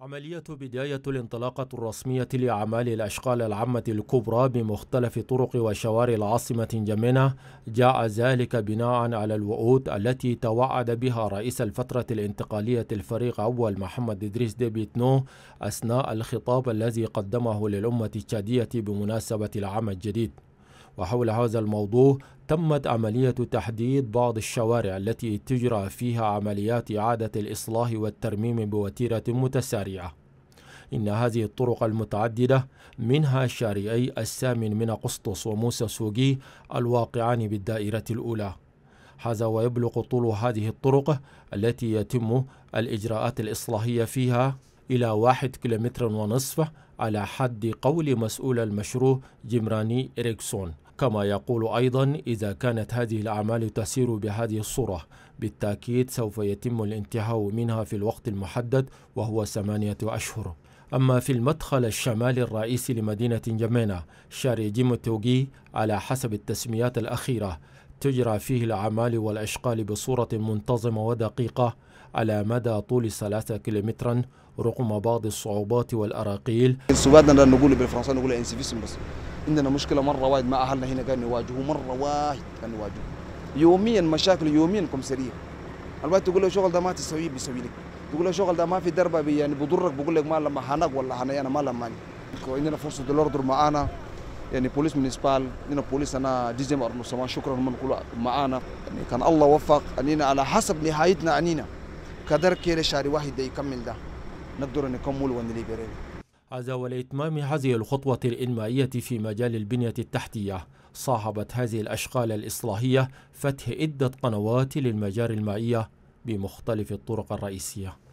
عملية بداية الانطلاقة الرسمية لأعمال الأشغال العامة الكبرى بمختلف طرق وشوارع العاصمة جمينة جاء ذلك بناء على الوعود التي توعد بها رئيس الفترة الانتقالية الفريق أول محمد إدريس ديبيتنو أثناء الخطاب الذي قدمه للأمة التشادية بمناسبة العام الجديد وحول هذا الموضوع تمت عملية تحديد بعض الشوارع التي تجرى فيها عمليات إعادة الإصلاح والترميم بوتيرة متسارعة إن هذه الطرق المتعددة منها شارعي الثامن من أغسطس وموسى سوقي الواقعان بالدائرة الأولى هذا ويبلغ طول هذه الطرق التي يتم الإجراءات الإصلاحية فيها إلى واحد كيلومتر ونصف على حد قول مسؤول المشروع جمراني إريكسون كما يقول أيضا إذا كانت هذه الأعمال تسير بهذه الصورة بالتأكيد سوف يتم الانتهاء منها في الوقت المحدد وهو ثمانية أشهر أما في المدخل الشمالي الرئيسي لمدينة جمينة شارع جيموتوغي على حسب التسميات الأخيرة تجرى فيه الأعمال والأشغال بصورة منتظمة ودقيقة على مدى طول ثلاثة كيلومترا رغم بعض الصعوبات والأراقيل السودان نقول بالفرنسية نقول انسفيسم بس عندنا مشكلة مرة واحد مع أهلنا هنا كانوا يواجهوا مرة واحد كانوا يواجهوا يوميا مشاكل يوميا كمسريه الوقت تقول له شغل ده ما تسويه بيسوي لك تقول له شغل ده ما في دربه يعني بضرك بقول لك ما لما حنق ولا حني يعني ما لما عندنا فرصه الاردن معانا يعني بوليس منسبال عندنا بوليس انا ديزم ارنوسمان شكرا هم معانا يعني كان الله وفق انينا على حسب نهايتنا انينا قدر كده شهر واحد ده يكمل ده نقدر نكمل ونليبرين هذا ولإتمام هذه الخطوة الإنمائية في مجال البنية التحتية صاحبت هذه الأشغال الإصلاحية فتح عدة قنوات للمجاري المائية بمختلف الطرق الرئيسية